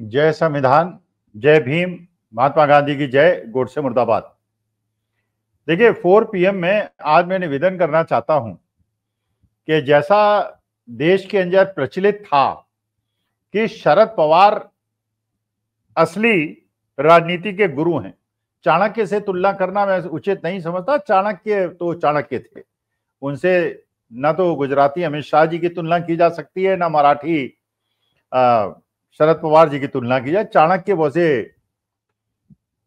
जय संविधान जय भीम महात्मा गांधी की जय गोड से मुर्दाबाद देखिए 4 पीएम में आज मैं निवेदन करना चाहता हूं कि जैसा देश के अंदर प्रचलित था कि शरद पवार असली राजनीति के गुरु हैं चाणक्य से तुलना करना मैं उचित नहीं समझता चाणक्य तो चाणक्य थे उनसे ना तो गुजराती अमित शाह जी की तुलना की जा सकती है ना मराठी शरद पवार जी की तुलना की जाए चाणक्य वैसे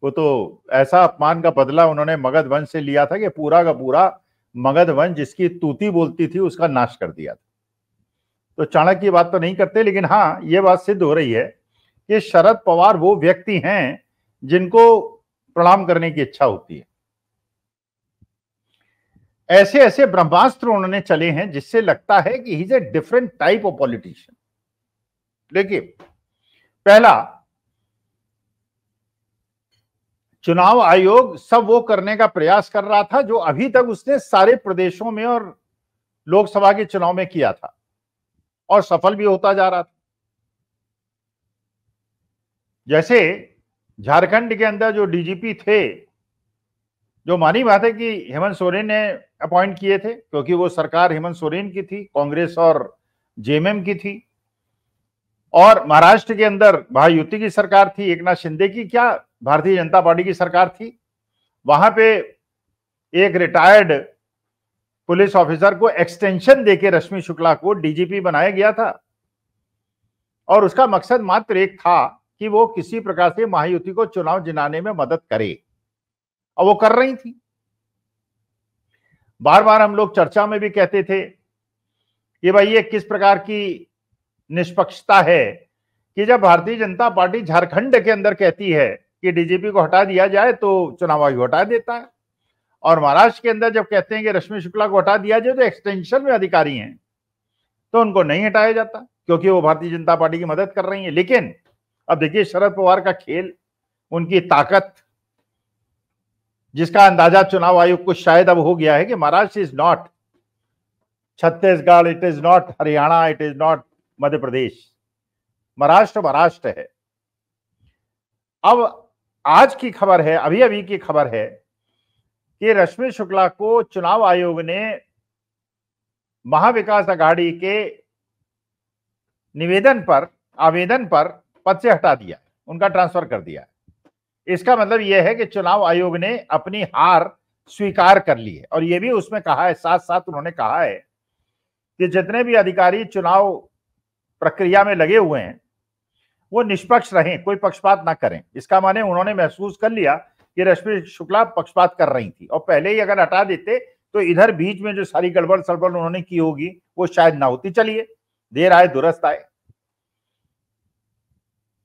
वो तो ऐसा अपमान का बदला उन्होंने मगध वंश से लिया था कि पूरा का पूरा मगध वंश जिसकी तूती बोलती थी उसका नाश कर दिया था तो चाणक्य की बात तो नहीं करते लेकिन हाँ ये बात सिद्ध हो रही है कि शरद पवार वो व्यक्ति हैं जिनको प्रणाम करने की इच्छा होती है ऐसे ऐसे ब्रह्मास्त्र उन्होंने चले हैं जिससे लगता है कि he is a different type of politician देखिए पहला चुनाव आयोग सब वो करने का प्रयास कर रहा था जो अभी तक उसने सारे प्रदेशों में और लोकसभा के चुनाव में किया था और सफल भी होता जा रहा था जैसे झारखंड के अंदर जो डीजीपी थे जो मानी बात है कि हेमंत सोरेन ने अपॉइंट किए थे क्योंकि वो सरकार हेमंत सोरेन की थी कांग्रेस और जेएमएम की थी और महाराष्ट्र के अंदर महायुति की सरकार थी एक नाथ शिंदे की क्या भारतीय जनता पार्टी की सरकार थी वहां पे एक रिटायर्ड पुलिस ऑफिसर को एक्सटेंशन देके रश्मि शुक्ला को डीजीपी बनाया गया था और उसका मकसद मात्र एक था कि वो किसी प्रकार से महायुति को चुनाव जिनाने में मदद करे और वो कर रही थी बार बार हम लोग चर्चा में भी कहते थे कि भाई ये किस प्रकार की निष्पक्षता है कि जब भारतीय जनता पार्टी झारखंड के अंदर कहती है कि डीजीपी को हटा दिया जाए तो चुनाव आयोग हटा देता है और महाराष्ट्र के अंदर जब कहते हैं कि रश्मि शुक्ला को हटा दिया जाए तो एक्सटेंशन में अधिकारी हैं तो उनको नहीं हटाया जाता क्योंकि वो भारतीय जनता पार्टी की मदद कर रही है लेकिन अब देखिए शरद पवार का खेल उनकी ताकत जिसका अंदाजा चुनाव आयोग को शायद अब हो गया है कि Maharashtra is not Chhattisgarh it is not Haryana it is not Madhya Pradesh Maharashtra Maharashtra है अब आज की खबर है अभी अभी की खबर है कि रश्मि शुक्ला को चुनाव आयोग ने महाविकास अघाड़ी के निवेदन पर आवेदन पर पद से हटा दिया उनका ट्रांसफर कर दिया इसका मतलब यह है कि चुनाव आयोग ने अपनी हार स्वीकार कर ली है और यह भी उसमें कहा है साथ साथ उन्होंने कहा है कि जितने भी अधिकारी चुनाव प्रक्रिया में लगे हुए हैं वो निष्पक्ष रहें कोई पक्षपात ना करें इसका माने उन्होंने महसूस कर लिया कि रश्मि शुक्ला पक्षपात कर रही थी और पहले ही अगर हटा देते तो इधर बीच में जो सारी गड़बड़ सड़बड़ उन्होंने की होगी वो शायद ना होती चलिए देर आए दुरस्त आए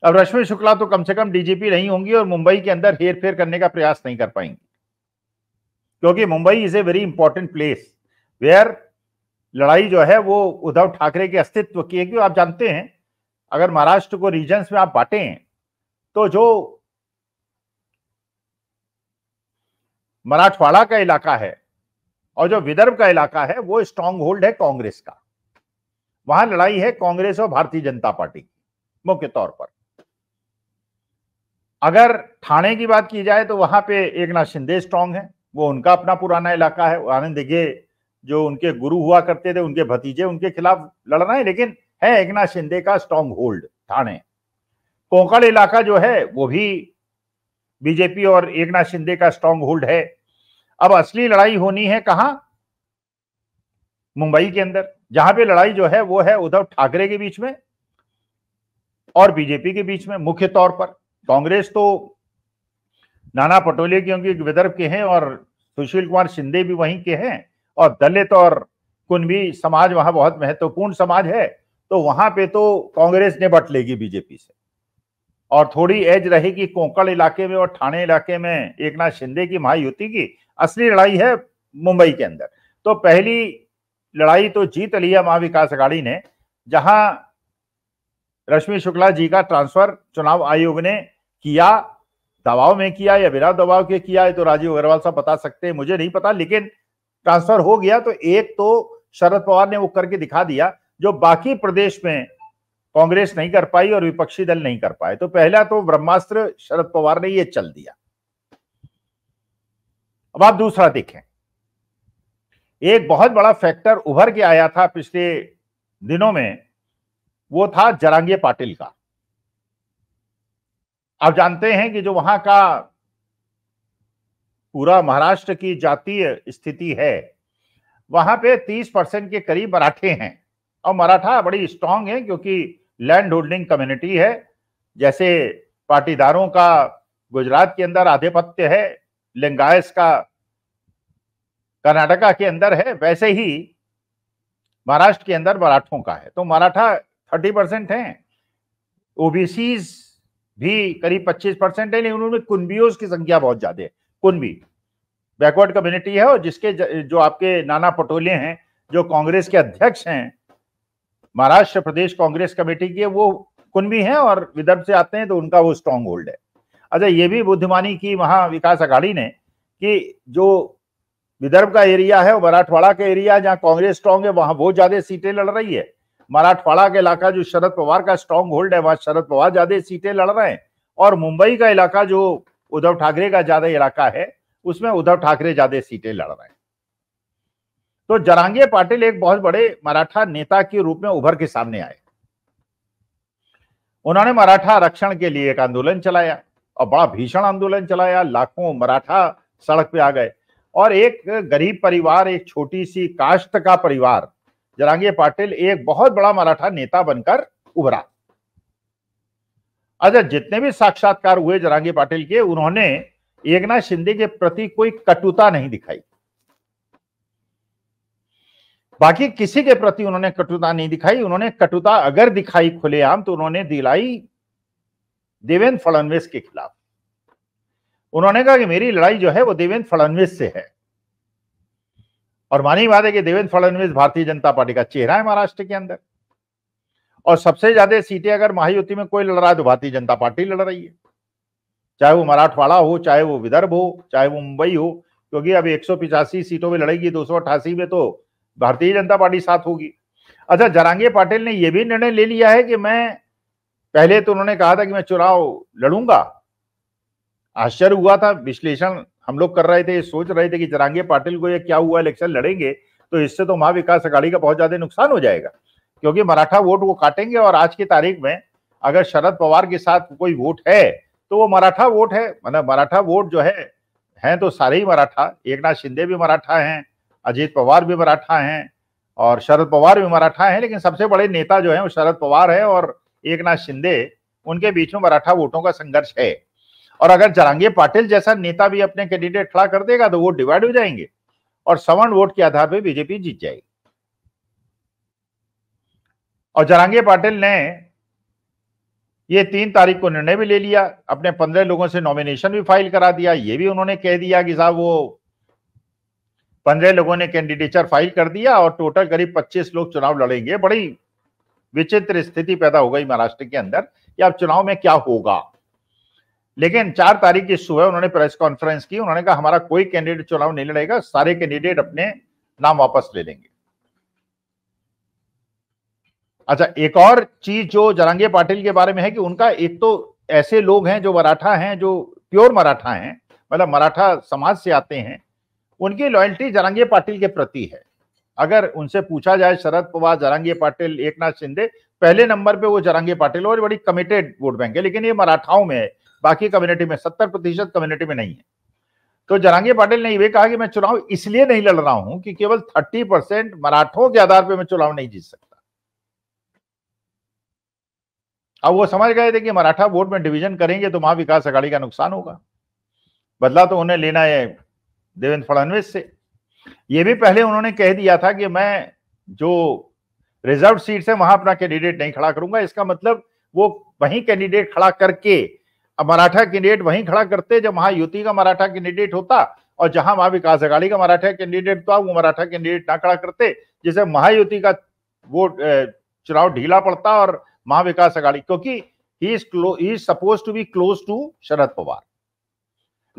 अब रश्मि शुक्ला तो कम से कम डीजीपी नहीं होंगी और मुंबई के अंदर हेर फेर करने का प्रयास नहीं कर पाएंगी क्योंकि Mumbai is a very important place where लड़ाई जो है वो उद्धव ठाकरे के अस्तित्व की है क्योंकि आप जानते हैं अगर महाराष्ट्र को रीजन्स में आप बांटे तो जो मराठवाड़ा का इलाका है और जो विदर्भ का इलाका है वो स्ट्रांग होल्ड है कांग्रेस का वहां लड़ाई है कांग्रेस और भारतीय जनता पार्टी की मुख्य तौर पर अगर थाने की बात की जाए तो वहां पे एक नाथ शिंदे स्ट्रांग है वो उनका अपना पुराना इलाका है आनंद देखिए जो उनके गुरु हुआ करते थे उनके भतीजे उनके खिलाफ लड़ना है लेकिन है एक नाथ शिंदे का स्ट्रॉन्ग होल्ड थाने कोंकण इलाका जो है वो भी बीजेपी और एक नाथ शिंदे का स्ट्रॉन्ग होल्ड है अब असली लड़ाई होनी है कहा मुंबई के अंदर जहां पे लड़ाई जो है वो है उद्धव ठाकरे के बीच में और बीजेपी के बीच में मुख्य तौर पर कांग्रेस तो नाना पटोले क्योंकि विदर्भ के हैं और सुशील कुमार शिंदे भी वहीं के हैं और दलित और कुनबी समाज वहां बहुत महत्वपूर्ण समाज है तो वहां पे तो कांग्रेस ने बट लेगी बीजेपी से और थोड़ी एज रहेगी कोंकण इलाके में और ठाणे इलाके में एक नाथ शिंदे की महायुति की असली लड़ाई है मुंबई के अंदर तो पहली लड़ाई तो जीत लिया महाविकास अघाड़ी ने जहां रश्मि शुक्ला जी का ट्रांसफर चुनाव आयोग ने किया दबाव में किया या बिना दबाव के किया है तो राजीव अग्रवाल साहब बता सकते हैं मुझे नहीं पता लेकिन ट्रांसफर हो गया तो एक तो शरद पवार ने वो करके दिखा दिया जो बाकी प्रदेश में कांग्रेस नहीं कर पाई और विपक्षी दल नहीं कर पाए तो पहला तो ब्रह्मास्त्र शरद पवार ने ये चल दिया अब आप दूसरा देखें एक बहुत बड़ा फैक्टर उभर के आया था पिछले दिनों में वो था जरांगे पाटिल का आप जानते हैं कि जो वहां का पूरा महाराष्ट्र की जातीय स्थिति है वहां पे 30 परसेंट के करीब मराठे हैं और मराठा बड़ी स्ट्रांग है क्योंकि लैंड होल्डिंग कम्युनिटी है जैसे पाटीदारों का गुजरात के अंदर आधिपत्य है लिंगायस का कर्नाटका के अंदर है वैसे ही महाराष्ट्र के अंदर मराठों का है तो मराठा थर्टी परसेंट है ओबीसी भी करीब पच्चीस परसेंट है लेकिन उन्होंने कुंबियोज की संख्या बहुत ज्यादा है कुनबी बैकवर्ड कम्युनिटी है और जिसके जो आपके नाना पटोले हैं जो कांग्रेस के अध्यक्ष हैं महाराष्ट्र प्रदेश कांग्रेस कमेटी के वो कुनबी हैं और विदर्भ से आते हैं तो उनका वो स्ट्रांग होल्ड है अच्छा ये भी बुद्धिमानी की वहां विकास अघाड़ी ने कि जो विदर्भ का एरिया है मराठवाड़ा का एरिया जहाँ कांग्रेस स्ट्रांग है वहां बहुत ज्यादा सीटें लड़ रही है मराठवाड़ा का इलाका जो शरद पवार का स्ट्रांग होल्ड है वहां शरद पवार ज्यादा सीटें लड़ रहे हैं और मुंबई का इलाका जो उद्धव ठाकरे का ज्यादा इलाका है उसमें उद्धव ठाकरे ज्यादा सीटें लड़ रहे हैं तो जरांगे पाटिल एक बहुत बड़े मराठा नेता के रूप में उभर के सामने आए उन्होंने मराठा आरक्षण के लिए एक आंदोलन चलाया और बड़ा भीषण आंदोलन चलाया लाखों मराठा सड़क पे आ गए और एक गरीब परिवार एक छोटी सी कास्ट का परिवार जरांगे पाटिल एक बहुत बड़ा मराठा नेता बनकर उभरा अच्छा जितने भी साक्षात्कार हुए जरांगी पाटिल के उन्होंने एकनाथ शिंदे के प्रति कोई कटुता नहीं दिखाई बाकी किसी के प्रति उन्होंने कटुता नहीं दिखाई उन्होंने कटुता अगर दिखाई खुलेआम तो उन्होंने दिलाई देवेंद्र फडणवीस के खिलाफ उन्होंने कहा कि मेरी लड़ाई जो है वो देवेंद्र फडणवीस से है और मानी बात है कि देवेंद्र फडणवीस भारतीय जनता पार्टी का चेहरा है महाराष्ट्र के अंदर और सबसे ज्यादा सीटें अगर महायुति में कोई लड़ रहा है तो भारतीय जनता पार्टी लड़ रही है चाहे वो मराठवाड़ा हो चाहे वो विदर्भ हो चाहे वो मुंबई हो क्योंकि अब एक सीटों में लड़ेगी दो में तो भारतीय जनता पार्टी साथ होगी अच्छा जरांगे पाटिल ने यह भी निर्णय ले लिया है कि मैं पहले तो उन्होंने कहा था कि मैं चुनाव लड़ूंगा आश्चर्य हुआ था विश्लेषण हम लोग कर रहे थे सोच रहे थे कि जरांगे पाटिल को ये क्या हुआ इलेक्शन लड़ेंगे तो इससे तो महाविकास अघाड़ी का बहुत ज्यादा नुकसान हो जाएगा क्योंकि मराठा वोट वो काटेंगे और आज की तारीख में अगर शरद पवार के साथ कोई वोट है तो वो मराठा वोट है मतलब मराठा वोट जो है हैं तो सारे ही मराठा एक नाथ शिंदे भी मराठा हैं अजीत पवार भी मराठा हैं और शरद पवार भी मराठा हैं लेकिन सबसे बड़े नेता जो है वो शरद पवार है और एक नाथ शिंदे उनके बीच में मराठा वोटों का संघर्ष है और अगर जरांगे पाटिल जैसा नेता भी अपने कैंडिडेट खड़ा कर देगा तो वो डिवाइड हो जाएंगे और सवन वोट के आधार पर बीजेपी जीत जाएगी और जरांगे पाटिल ने ये तीन तारीख को निर्णय भी ले लिया अपने पंद्रह लोगों से नॉमिनेशन भी फाइल करा दिया ये भी उन्होंने कह दिया कि साहब वो पंद्रह लोगों ने कैंडिडेचर फाइल कर दिया और टोटल करीब पच्चीस लोग चुनाव लड़ेंगे बड़ी विचित्र स्थिति पैदा हो गई महाराष्ट्र के अंदर कि अब चुनाव में क्या होगा लेकिन चार तारीख की सुबह उन्होंने प्रेस कॉन्फ्रेंस की उन्होंने कहा हमारा कोई कैंडिडेट चुनाव नहीं लड़ेगा सारे कैंडिडेट अपने नाम वापस ले लेंगे अच्छा एक और चीज जो जरांगे पाटिल के बारे में है कि उनका एक तो ऐसे लोग हैं जो मराठा हैं जो प्योर मराठा हैं मतलब मराठा समाज से आते हैं उनकी लॉयल्टी जरांगे पाटिल के प्रति है अगर उनसे पूछा जाए शरद पवार जरांगे पाटिल एक नाथ शिंदे पहले नंबर पे वो जरांगे पाटिल और बड़ी कमिटेड वोट बैंक है लेकिन ये मराठाओं में है बाकी कम्युनिटी में सत्तर प्रतिशत कम्युनिटी में नहीं है तो जरांगे पाटिल ने ये कहा कि मैं चुनाव इसलिए नहीं लड़ रहा हूं कि केवल थर्टी परसेंट मराठों के आधार पर मैं चुनाव नहीं जीत सकता अब वो समझ गए थे कि मराठा बोर्ड में डिवीजन करेंगे तो महाविकास अघाड़ी का नुकसान होगा बदला तो उन्हें लेना है देवेंद्र फडणवीस से ये भी पहले उन्होंने कह दिया था कि मैं जो रिजर्व सीट से वहां अपना कैंडिडेट नहीं खड़ा करूंगा इसका मतलब वो वही कैंडिडेट खड़ा करके मराठा कैंडिडेट वहीं खड़ा करते जब वहां युति का मराठा कैंडिडेट होता और जहां वहां विकास अघाड़ी का मराठा कैंडिडेट था वो मराठा कैंडिडेट ना खड़ा करते जिसे महायुति का वो चुनाव ढीला पड़ता और महाविकास आघाड़ी क्योंकि he is he is suppose to be close to Sharad Pawar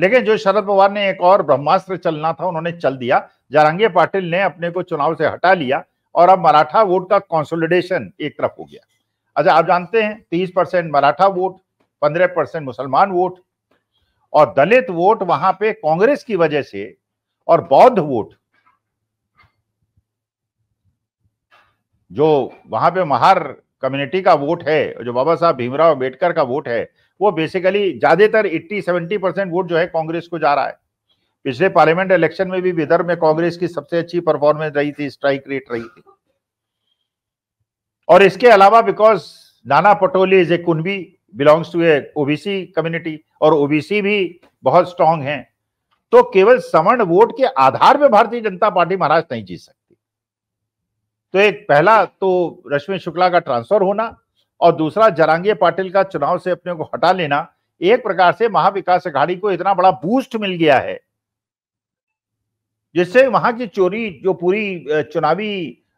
लेकिन जो शरद पवार ने एक और ब्रह्मास्त्र चलना था उन्होंने चल दिया जारंगे पाटिल ने अपने को चुनाव से हटा लिया और अब मराठा वोट का कंसोलिडेशन एक तरफ हो गया अच्छा आप जानते हैं तीस परसेंट मराठा वोट पंद्रह परसेंट मुसलमान वोट और दलित वोट वहां पे कांग्रेस की वजह से और बौद्ध वोट जो वहां पे महार कम्युनिटी का वोट है जो बाबा साहब भीमराव अम्बेडकर का वोट है वो बेसिकली ज्यादातर 80 70 परसेंट वोट जो है कांग्रेस को जा रहा है पिछले पार्लियामेंट इलेक्शन में भी विदर्भ में कांग्रेस की सबसे अच्छी परफॉर्मेंस रही थी स्ट्राइक रेट रही थी और इसके अलावा because Nana Patoli is a Kunbi belongs to a OBC community और ओबीसी भी बहुत स्ट्रांग है तो केवल समर्ण वोट के आधार पर भारतीय जनता पार्टी महाराष्ट्र नहीं जीत सकती तो एक पहला तो रश्मि शुक्ला का ट्रांसफर होना और दूसरा जरांगे पाटिल का चुनाव से अपने को हटा लेना एक प्रकार से महाविकास अघाड़ी को इतना बड़ा बूस्ट मिल गया है जिससे वहां की चोरी जो पूरी चुनावी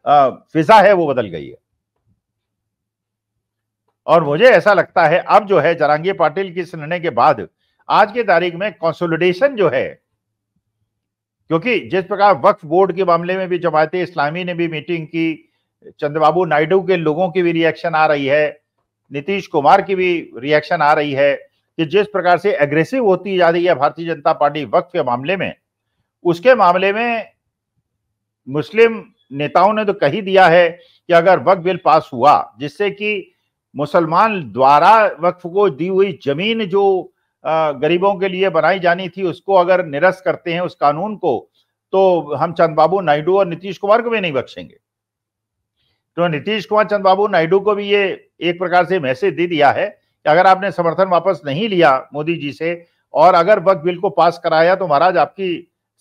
फिजा है वो बदल गई है और मुझे ऐसा लगता है अब जो है जरांगी पाटिल के निर्णय के बाद आज की तारीख में कॉन्सोलिडेशन जो है क्योंकि जिस प्रकार वक्फ बोर्ड के मामले में भी जमात इस्लामी ने भी मीटिंग की चंद्रबाबू नायडू के लोगों की भी रिएक्शन आ रही है नीतीश कुमार की भी रिएक्शन आ रही है कि जिस प्रकार से एग्रेसिव होती जा रही है भारतीय जनता पार्टी वक्त के मामले में उसके मामले में मुस्लिम नेताओं ने तो कही दिया है कि अगर वक्फ बिल पास हुआ जिससे कि मुसलमान द्वारा वक्फ को दी हुई जमीन जो गरीबों के लिए बनाई जानी थी उसको अगर निरस्त करते हैं उस कानून को तो हम चंद्रबाबू नायडू और नीतीश कुमार को भी नहीं बख्शेंगे तो नीतीश कुमार चंद्रबाबू नायडू को भी ये एक प्रकार से मैसेज दे दिया है कि अगर आपने समर्थन वापस नहीं लिया मोदी जी से और अगर वक्त बिल को पास कराया तो महाराज आपकी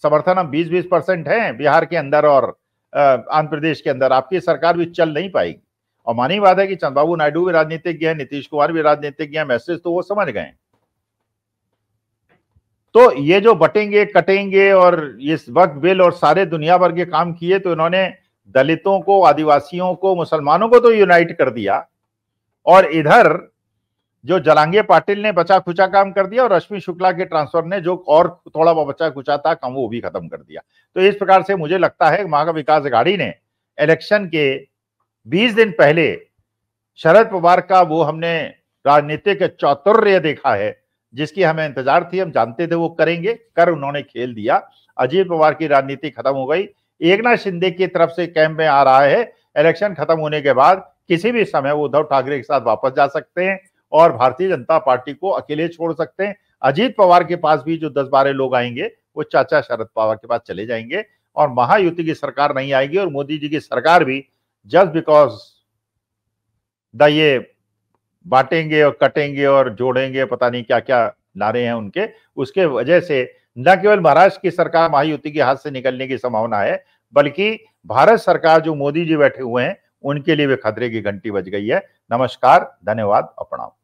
समर्थन हम बीस बीस परसेंट है बिहार के अंदर और आंध्र प्रदेश के अंदर आपकी सरकार भी चल नहीं पाएगी और मानी बात है कि चंद्रबाबू नायडू भी राजनीतिज्ञ है नीतीश कुमार भी राजनीतिज्ञ है मैसेज तो वो समझ गए तो ये जो बटेंगे कटेंगे और ये वक्त बिल और सारे दुनिया भर के काम किए तो इन्होंने दलितों को आदिवासियों को मुसलमानों को तो यूनाइट कर दिया और इधर जो जलांगे पाटिल ने बचा खुचा काम कर दिया और रश्मि शुक्ला के ट्रांसफर ने जो और थोड़ा बहुत बचा खुचा था काम वो भी खत्म कर दिया तो इस प्रकार से मुझे लगता है महा विकास अघाड़ी ने इलेक्शन के 20 दिन पहले शरद पवार का वो हमने राजनीतिक चौतुर्य देखा है जिसकी हमें इंतजार थी हम जानते थे वो करेंगे कर उन्होंने खेल दिया अजीत पवार की राजनीति खत्म हो गई एक नाथ शिंदे की तरफ से कैंप में आ रहा है इलेक्शन खत्म होने के बाद किसी भी समय वो उद्धव ठाकरे के साथ वापस जा सकते हैं और भारतीय जनता पार्टी को अकेले छोड़ सकते हैं अजीत पवार के पास भी जो दस बारह लोग आएंगे वो चाचा शरद पवार के पास चले जाएंगे और महायुति की सरकार नहीं आएगी और मोदी जी की सरकार भी जस्ट बिकॉज द ये बांटेंगे और कटेंगे और जोड़ेंगे पता नहीं क्या क्या नारे हैं उनके उसके वजह से न केवल महाराष्ट्र की सरकार महायुति के हाथ से निकलने की संभावना है बल्कि भारत सरकार जो मोदी जी बैठे हुए हैं उनके लिए वे खतरे की घंटी बज गई है नमस्कार धन्यवाद अपनाओ